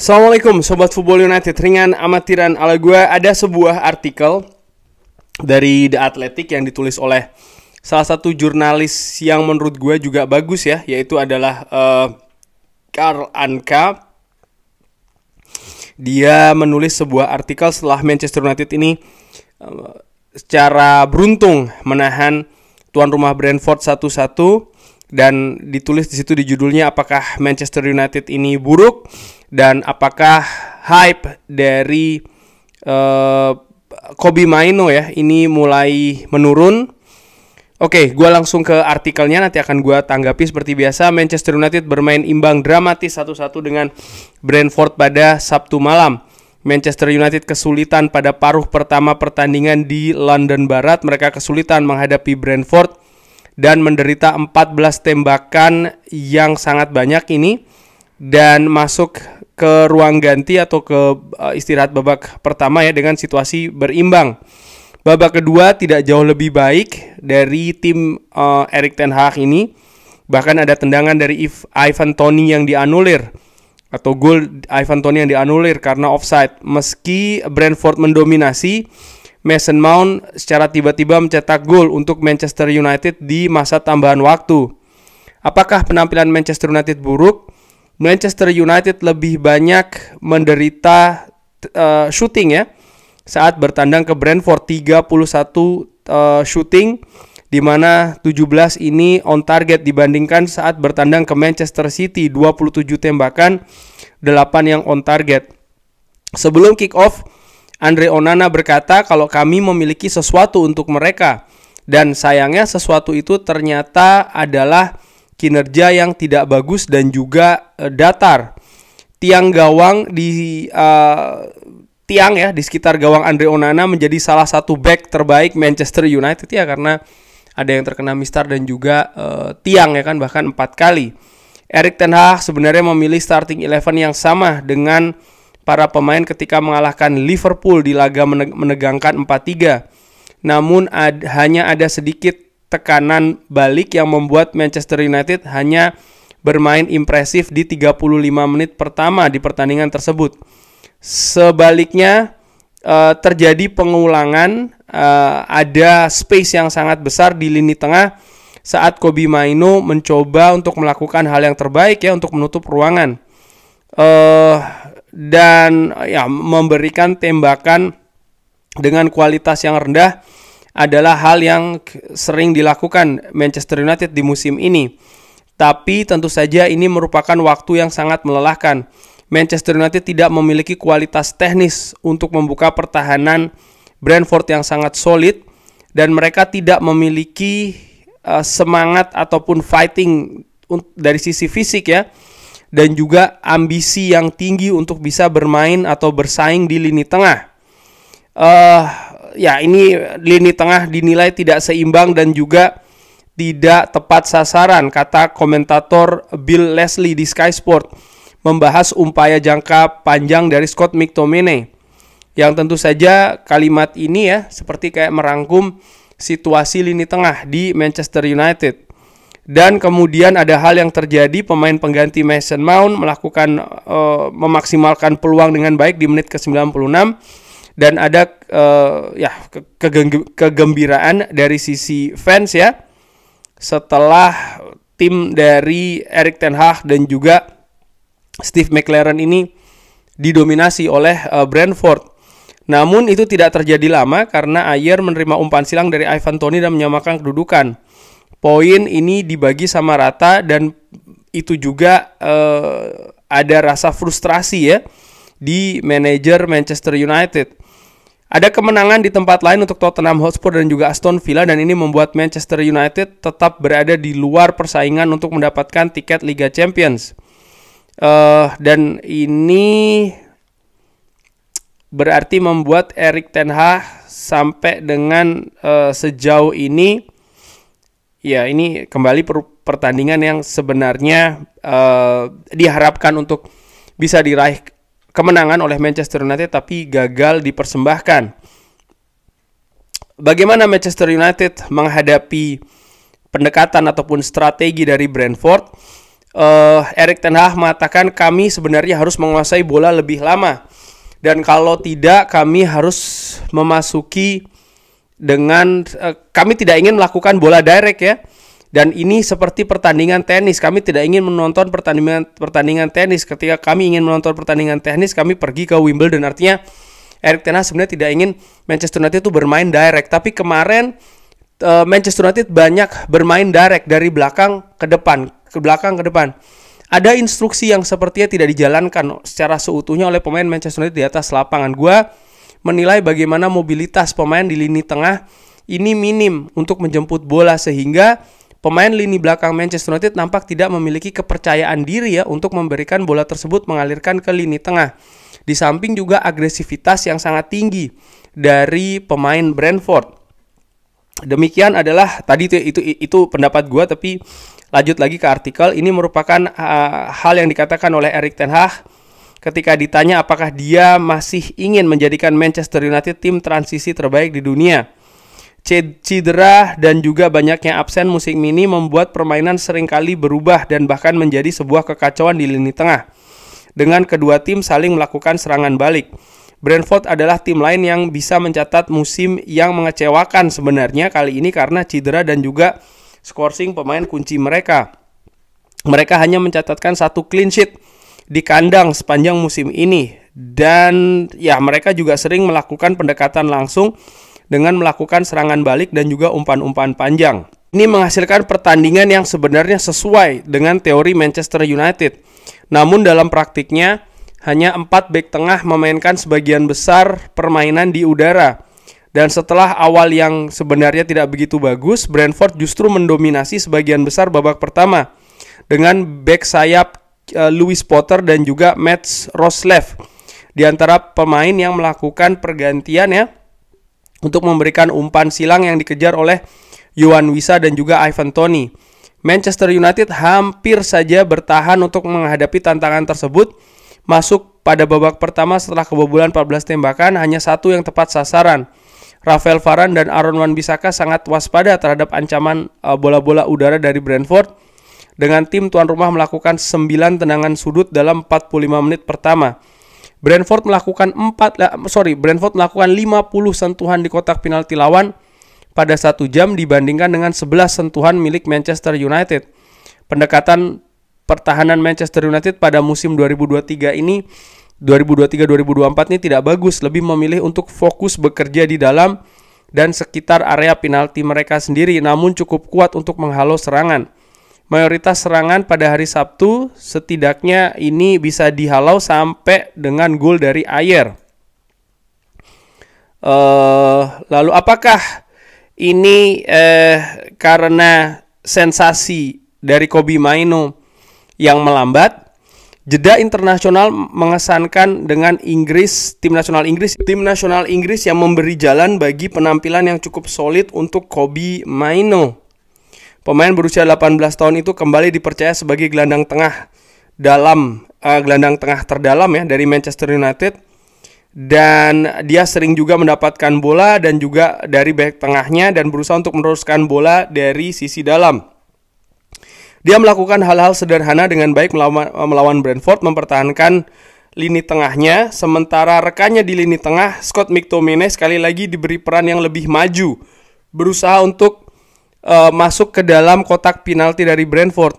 Assalamualaikum Sobat Football United Ringan amatiran ala gue Ada sebuah artikel dari The Athletic yang ditulis oleh salah satu jurnalis yang menurut gue juga bagus ya Yaitu adalah uh, Karl Anka Dia menulis sebuah artikel setelah Manchester United ini uh, Secara beruntung menahan tuan rumah Brentford satu satu dan ditulis di situ di judulnya apakah Manchester United ini buruk dan apakah hype dari uh, Kobe Maino ya ini mulai menurun. Oke, okay, gue langsung ke artikelnya nanti akan gue tanggapi seperti biasa. Manchester United bermain imbang dramatis satu-satu dengan Brentford pada Sabtu malam. Manchester United kesulitan pada paruh pertama pertandingan di London Barat. Mereka kesulitan menghadapi Brentford dan menderita 14 tembakan yang sangat banyak ini dan masuk ke ruang ganti atau ke eh, istirahat babak pertama ya dengan situasi berimbang. Babak kedua tidak jauh lebih baik dari tim uh, Erik ten Hag ini. Bahkan ada tendangan dari Ivan Toni yang dianulir atau gol Ivan Toni yang dianulir karena offside. Meski Brentford mendominasi, Mason Mount secara tiba-tiba mencetak gol untuk Manchester United di masa tambahan waktu. Apakah penampilan Manchester United buruk? Manchester United lebih banyak menderita uh, shooting ya saat bertandang ke Brentford 31 uh, eh, shooting di mana 17 ini on target dibandingkan saat bertandang ke Manchester City 27 tembakan 8 yang on target. Sebelum kick off Andre Onana berkata kalau kami memiliki sesuatu untuk mereka dan sayangnya sesuatu itu ternyata adalah kinerja yang tidak bagus dan juga e, datar. Tiang gawang di uh, tiang ya di sekitar gawang Andre Onana menjadi salah satu back terbaik Manchester United ya karena ada yang terkena mistar dan juga uh, tiang ya kan bahkan empat kali. Erik Ten Hag sebenarnya memilih starting eleven yang sama dengan para pemain ketika mengalahkan Liverpool di laga menegangkan 4-3. Namun ad, hanya ada sedikit tekanan balik yang membuat Manchester United hanya bermain impresif di 35 menit pertama di pertandingan tersebut. Sebaliknya eh, terjadi pengulangan eh, ada space yang sangat besar di lini tengah saat Kobi Maino mencoba untuk melakukan hal yang terbaik ya untuk menutup ruangan. Eh dan ya memberikan tembakan dengan kualitas yang rendah adalah hal yang sering dilakukan Manchester United di musim ini. Tapi tentu saja ini merupakan waktu yang sangat melelahkan. Manchester United tidak memiliki kualitas teknis untuk membuka pertahanan Brentford yang sangat solid dan mereka tidak memiliki uh, semangat ataupun fighting dari sisi fisik ya dan juga ambisi yang tinggi untuk bisa bermain atau bersaing di lini tengah. Uh, ya ini lini tengah dinilai tidak seimbang dan juga tidak tepat sasaran, kata komentator Bill Leslie di Sky Sport membahas upaya jangka panjang dari Scott McTominay. Yang tentu saja kalimat ini ya seperti kayak merangkum situasi lini tengah di Manchester United dan kemudian ada hal yang terjadi pemain pengganti Mason Mount melakukan uh, memaksimalkan peluang dengan baik di menit ke-96 dan ada uh, ya ke kegembiraan dari sisi fans ya setelah tim dari Erik ten Hag dan juga Steve McLaren ini didominasi oleh uh, Brentford. Namun itu tidak terjadi lama karena Ayer menerima umpan silang dari Ivan Toni dan menyamakan kedudukan poin ini dibagi sama rata dan itu juga eh, ada rasa frustrasi ya di manajer Manchester United. Ada kemenangan di tempat lain untuk Tottenham Hotspur dan juga Aston Villa dan ini membuat Manchester United tetap berada di luar persaingan untuk mendapatkan tiket Liga Champions. Uh, dan ini berarti membuat Erik Ten Hag sampai dengan uh, sejauh ini Ya, ini kembali per pertandingan yang sebenarnya uh, diharapkan untuk bisa diraih kemenangan oleh Manchester United tapi gagal dipersembahkan. Bagaimana Manchester United menghadapi pendekatan ataupun strategi dari Brentford? Uh, Erik ten Hag mengatakan kami sebenarnya harus menguasai bola lebih lama dan kalau tidak kami harus memasuki dengan uh, kami tidak ingin melakukan bola direct ya. Dan ini seperti pertandingan tenis. Kami tidak ingin menonton pertandingan pertandingan tenis. Ketika kami ingin menonton pertandingan tenis, kami pergi ke Wimbledon. Artinya Erik Ten Hag sebenarnya tidak ingin Manchester United itu bermain direct. Tapi kemarin uh, Manchester United banyak bermain direct dari belakang ke depan, ke belakang ke depan. Ada instruksi yang sepertinya tidak dijalankan secara seutuhnya oleh pemain Manchester United di atas lapangan. Gua menilai bagaimana mobilitas pemain di lini tengah ini minim untuk menjemput bola sehingga pemain lini belakang Manchester United nampak tidak memiliki kepercayaan diri ya untuk memberikan bola tersebut mengalirkan ke lini tengah. Di samping juga agresivitas yang sangat tinggi dari pemain Brentford. Demikian adalah tadi itu itu, itu pendapat gue tapi lanjut lagi ke artikel ini merupakan uh, hal yang dikatakan oleh Erik ten Hag ketika ditanya apakah dia masih ingin menjadikan Manchester United tim transisi terbaik di dunia. Cedera dan juga banyaknya absen musim ini membuat permainan seringkali berubah dan bahkan menjadi sebuah kekacauan di lini tengah. Dengan kedua tim saling melakukan serangan balik. Brentford adalah tim lain yang bisa mencatat musim yang mengecewakan sebenarnya kali ini karena cedera dan juga scoring pemain kunci mereka. Mereka hanya mencatatkan satu clean sheet di kandang sepanjang musim ini dan ya mereka juga sering melakukan pendekatan langsung dengan melakukan serangan balik dan juga umpan-umpan panjang. Ini menghasilkan pertandingan yang sebenarnya sesuai dengan teori Manchester United. Namun dalam praktiknya hanya 4 back tengah memainkan sebagian besar permainan di udara. Dan setelah awal yang sebenarnya tidak begitu bagus, Brentford justru mendominasi sebagian besar babak pertama dengan back sayap Eh, Louis Potter dan juga Mats Roslev di antara pemain yang melakukan pergantian ya untuk memberikan umpan silang yang dikejar oleh Yohan Wisa dan juga Ivan Toni. Manchester United hampir saja bertahan untuk menghadapi tantangan tersebut. Masuk pada babak pertama setelah kebobolan 14 tembakan, hanya satu yang tepat sasaran. Rafael Varane dan Aaron Wan-Bissaka sangat waspada terhadap ancaman eh, bola-bola udara dari Brentford dengan tim tuan rumah melakukan 9 tendangan sudut dalam 45 menit pertama. Brentford melakukan 4 eh, sorry, Brentford melakukan 50 sentuhan di kotak penalti lawan pada satu jam dibandingkan dengan 11 sentuhan milik Manchester United. Pendekatan pertahanan Manchester United pada musim 2023 ini 2023-2024 ini tidak bagus, lebih memilih untuk fokus bekerja di dalam dan sekitar area penalti mereka sendiri namun cukup kuat untuk menghalau serangan mayoritas serangan pada hari Sabtu setidaknya ini bisa dihalau sampai dengan gol dari Ayer. Uh, lalu apakah ini uh, karena sensasi dari Kobi Maino yang melambat? Jeda internasional mengesankan dengan Inggris, tim nasional Inggris, tim nasional Inggris yang memberi jalan bagi penampilan yang cukup solid untuk Kobi Maino. Pemain berusia 18 tahun itu kembali dipercaya sebagai gelandang tengah dalam uh, gelandang tengah terdalam ya dari Manchester United dan dia sering juga mendapatkan bola dan juga dari back tengahnya dan berusaha untuk meneruskan bola dari sisi dalam. Dia melakukan hal-hal sederhana dengan baik melawan, eh, melawan Brentford mempertahankan lini tengahnya sementara rekannya di lini tengah Scott McTominay sekali lagi diberi peran yang lebih maju berusaha untuk uh, masuk ke dalam kotak penalti dari Brentford.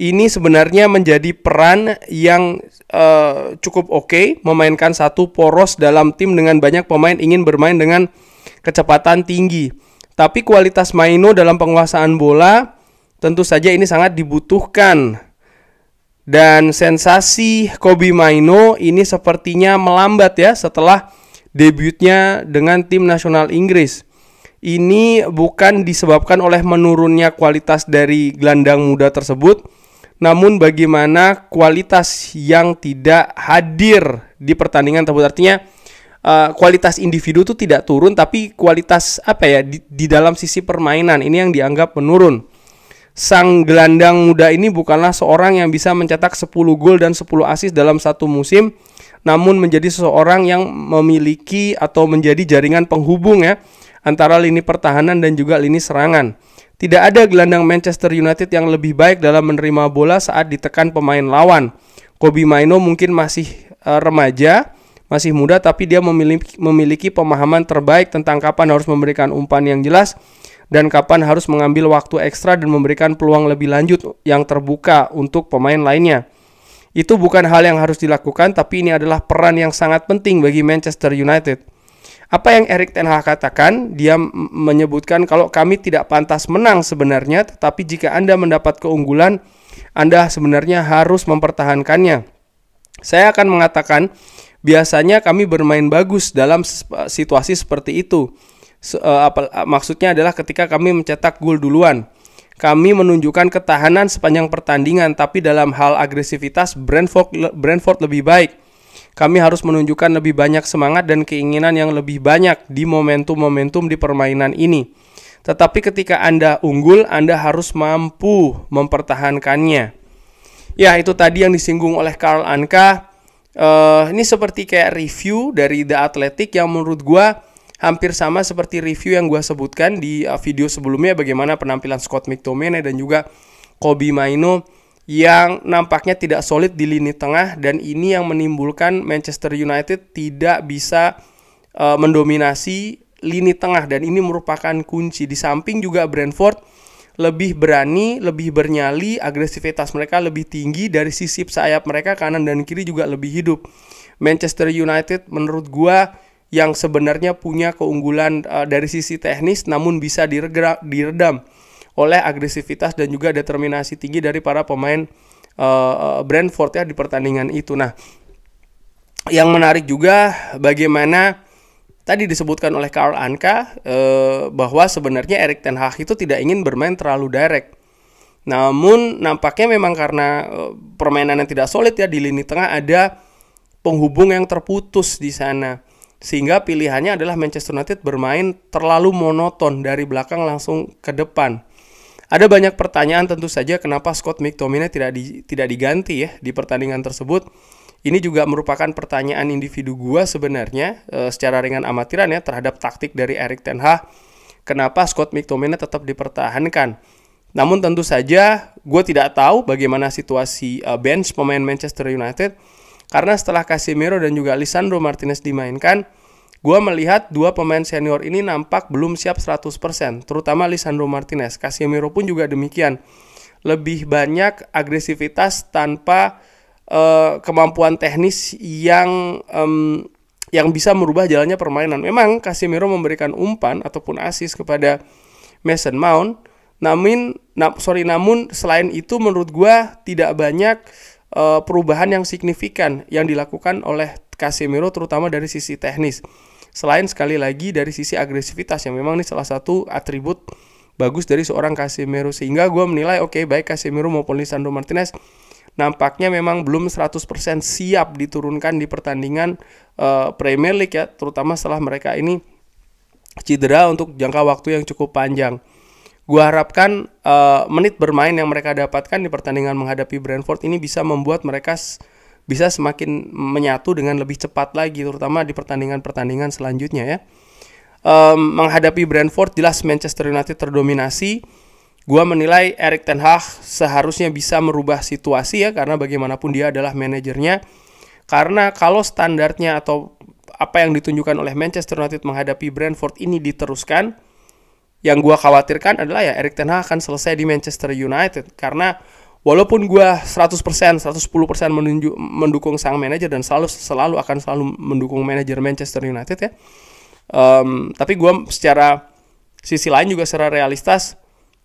Ini sebenarnya menjadi peran yang uh, cukup oke, okay, memainkan satu poros dalam tim dengan banyak pemain ingin bermain dengan kecepatan tinggi. Tapi kualitas Maino dalam penguasaan bola tentu saja ini sangat dibutuhkan. Dan sensasi Kobe Maino ini sepertinya melambat ya setelah debutnya dengan tim nasional Inggris ini bukan disebabkan oleh menurunnya kualitas dari gelandang muda tersebut, namun bagaimana kualitas yang tidak hadir di pertandingan tersebut. Artinya uh, kualitas individu itu tidak turun, tapi kualitas apa ya di, di dalam sisi permainan ini yang dianggap menurun. Sang gelandang muda ini bukanlah seorang yang bisa mencetak 10 gol dan 10 assist dalam satu musim, namun menjadi seseorang yang memiliki atau menjadi jaringan penghubung ya antara lini pertahanan dan juga lini serangan. Tidak ada gelandang Manchester United yang lebih baik dalam menerima bola saat ditekan pemain lawan. Kobe Maino mungkin masih eh, remaja, masih muda tapi dia memiliki, memiliki pemahaman terbaik tentang kapan harus memberikan umpan yang jelas dan kapan harus mengambil waktu ekstra dan memberikan peluang lebih lanjut yang terbuka untuk pemain lainnya. Itu bukan hal yang harus dilakukan, tapi ini adalah peran yang sangat penting bagi Manchester United. Apa yang Erik Ten Hag katakan? Dia menyebutkan kalau kami tidak pantas menang sebenarnya, tetapi jika Anda mendapat keunggulan, Anda sebenarnya harus mempertahankannya. Saya akan mengatakan, biasanya kami bermain bagus dalam eh, situasi seperti itu. Eh, eh, maksudnya adalah ketika kami mencetak gol duluan. Kami menunjukkan ketahanan sepanjang pertandingan, tapi dalam hal agresivitas Brentford, Brentford lebih baik kami harus menunjukkan lebih banyak semangat dan keinginan yang lebih banyak di momentum-momentum di permainan ini. Tetapi ketika Anda unggul, Anda harus mampu mempertahankannya. Ya, itu tadi yang disinggung oleh Karl Anka. Uh, ini seperti kayak review dari The Athletic yang menurut gue hampir sama seperti review yang gue sebutkan di eh, video sebelumnya bagaimana penampilan Scott McTominay dan juga Kobe Maino yang nampaknya tidak solid di lini tengah dan ini yang menimbulkan Manchester United tidak bisa e, mendominasi lini tengah dan ini merupakan kunci di samping juga Brentford lebih berani, lebih bernyali, agresivitas mereka lebih tinggi dari sisi sayap mereka kanan dan kiri juga lebih hidup. Manchester United menurut gua yang sebenarnya punya keunggulan e, dari sisi teknis namun bisa diregra, diredam oleh agresivitas dan juga determinasi tinggi dari para pemain uh, Brentford ya di pertandingan itu. Nah, yang menarik juga bagaimana tadi disebutkan oleh Karl Anka uh, bahwa sebenarnya Erik Ten Hag itu tidak ingin bermain terlalu direct. Namun nampaknya memang karena uh, permainan yang tidak solid ya di lini tengah ada penghubung yang terputus di sana. Sehingga pilihannya adalah Manchester United bermain terlalu monoton dari belakang langsung ke depan. Ada banyak pertanyaan tentu saja kenapa Scott McTominay tidak di, tidak diganti ya di pertandingan tersebut. Ini juga merupakan pertanyaan individu gua sebenarnya e, secara ringan amatiran ya terhadap taktik dari Erik ten Hag. Kenapa Scott McTominay tetap dipertahankan? Namun tentu saja gua tidak tahu bagaimana situasi e, bench pemain Manchester United karena setelah Casemiro dan juga Lisandro Martinez dimainkan, Gua melihat dua pemain senior ini nampak belum siap 100%, terutama Lisandro Martinez. Casemiro pun juga demikian. Lebih banyak agresivitas tanpa uh, kemampuan teknis yang um, yang bisa merubah jalannya permainan. Memang Casemiro memberikan umpan ataupun asis kepada Mason Mount, namun na, sorry namun selain itu menurut gua tidak banyak uh, perubahan yang signifikan yang dilakukan oleh Casemiro terutama dari sisi teknis. Selain sekali lagi dari sisi agresivitas yang memang ini salah satu atribut bagus dari seorang Casemiro sehingga gue menilai oke okay, baik Casemiro maupun Lisandro Martinez nampaknya memang belum 100% siap diturunkan di pertandingan uh, Premier League ya terutama setelah mereka ini cedera untuk jangka waktu yang cukup panjang. gue harapkan uh, menit bermain yang mereka dapatkan di pertandingan menghadapi Brentford ini bisa membuat mereka bisa semakin menyatu dengan lebih cepat lagi terutama di pertandingan-pertandingan selanjutnya ya. Um, menghadapi Brentford jelas Manchester United terdominasi. Gua menilai Erik ten Hag seharusnya bisa merubah situasi ya karena bagaimanapun dia adalah manajernya. Karena kalau standarnya atau apa yang ditunjukkan oleh Manchester United menghadapi Brentford ini diteruskan, yang gua khawatirkan adalah ya Erik ten Hag akan selesai di Manchester United karena walaupun gue 100% 110% menunju, mendukung sang manajer dan selalu selalu akan selalu mendukung manajer Manchester United ya um, tapi gue secara sisi lain juga secara realistas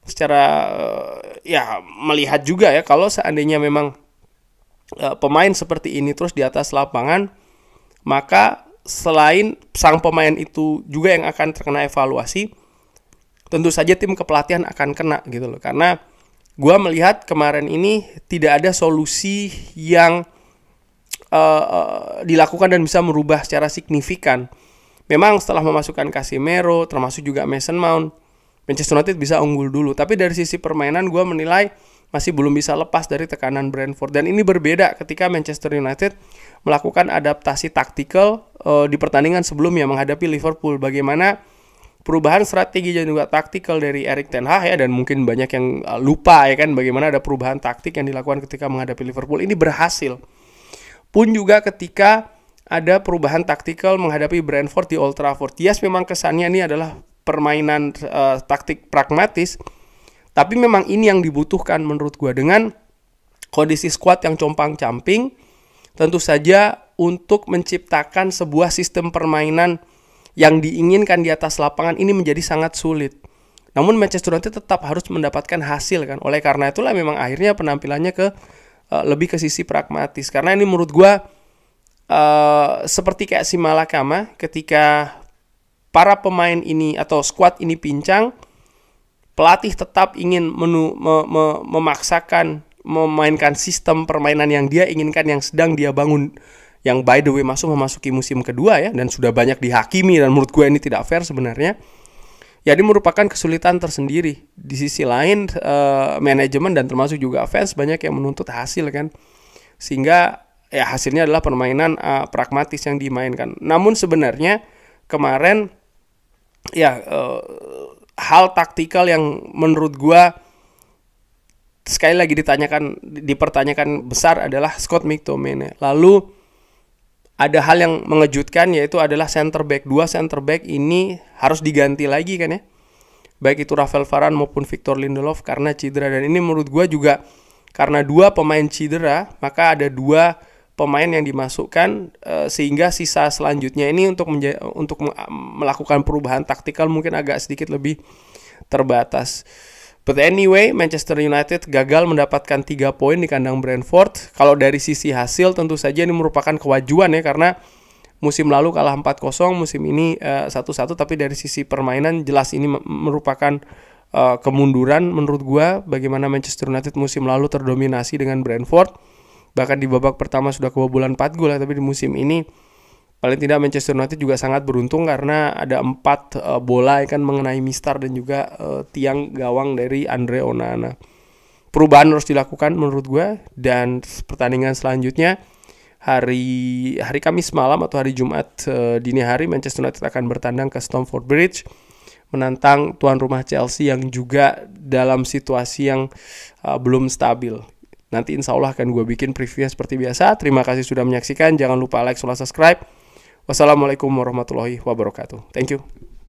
secara uh, ya melihat juga ya kalau seandainya memang uh, pemain seperti ini terus di atas lapangan maka selain sang pemain itu juga yang akan terkena evaluasi tentu saja tim kepelatihan akan kena gitu loh karena gue melihat kemarin ini tidak ada solusi yang uh, dilakukan dan bisa merubah secara signifikan. Memang setelah memasukkan Casemiro, termasuk juga Mason Mount, Manchester United bisa unggul dulu. Tapi dari sisi permainan gue menilai masih belum bisa lepas dari tekanan Brentford. Dan ini berbeda ketika Manchester United melakukan adaptasi taktikal uh, di pertandingan sebelumnya menghadapi Liverpool. Bagaimana perubahan strategi dan juga taktikal dari Erik Ten Hag ya dan mungkin banyak yang eh, lupa ya kan bagaimana ada perubahan taktik yang dilakukan ketika menghadapi Liverpool ini berhasil. Pun juga ketika ada perubahan taktikal menghadapi Brentford di Old Trafford. Yes, memang kesannya ini adalah permainan uh, taktik pragmatis, tapi memang ini yang dibutuhkan menurut gua dengan kondisi squad yang compang-camping, tentu saja untuk menciptakan sebuah sistem permainan yang diinginkan di atas lapangan ini menjadi sangat sulit. Namun Manchester United tetap harus mendapatkan hasil kan. Oleh karena itulah memang akhirnya penampilannya ke uh, lebih ke sisi pragmatis. Karena ini menurut gue uh, seperti kayak si Malakama ketika para pemain ini atau squad ini pincang, pelatih tetap ingin menu, me, me, memaksakan memainkan sistem permainan yang dia inginkan yang sedang dia bangun yang by the way masuk memasuki musim kedua ya dan sudah banyak dihakimi dan menurut gue ini tidak fair sebenarnya. Ya merupakan kesulitan tersendiri. Di sisi lain uh, manajemen dan termasuk juga fans banyak yang menuntut hasil kan. Sehingga ya hasilnya adalah permainan uh, pragmatis yang dimainkan. Namun sebenarnya kemarin ya uh, hal taktikal yang menurut gua sekali lagi ditanyakan dipertanyakan besar adalah Scott McTominay. Lalu ada hal yang mengejutkan yaitu adalah center back dua center back ini harus diganti lagi kan ya baik itu Rafael Varane maupun Victor Lindelof karena cedera dan ini menurut gue juga karena dua pemain cedera maka ada dua pemain yang dimasukkan eh, sehingga sisa selanjutnya ini untuk untuk melakukan perubahan taktikal mungkin agak sedikit lebih terbatas. But anyway, Manchester United gagal mendapatkan tiga poin di kandang Brentford. Kalau dari sisi hasil tentu saja ini merupakan kewajuan ya karena musim lalu kalah 4-0, musim ini uh, eh, 1-1 tapi dari sisi permainan jelas ini merupakan uh, kemunduran menurut gua bagaimana Manchester United musim lalu terdominasi dengan Brentford. Bahkan di babak pertama sudah kebobolan empat gol ya, tapi di musim ini paling tidak Manchester United juga sangat beruntung karena ada empat uh, bola yang kan mengenai Mistar dan juga uh, tiang gawang dari Andre Onana. Perubahan harus dilakukan menurut gue dan pertandingan selanjutnya hari hari Kamis malam atau hari Jumat uh, dini hari Manchester United akan bertandang ke Stamford Bridge menantang tuan rumah Chelsea yang juga dalam situasi yang uh, belum stabil. Nanti insya Allah akan gue bikin preview seperti biasa. Terima kasih sudah menyaksikan. Jangan lupa like, subscribe. Wassalamualaikum warahmatullahi wabarakatuh. Thank you.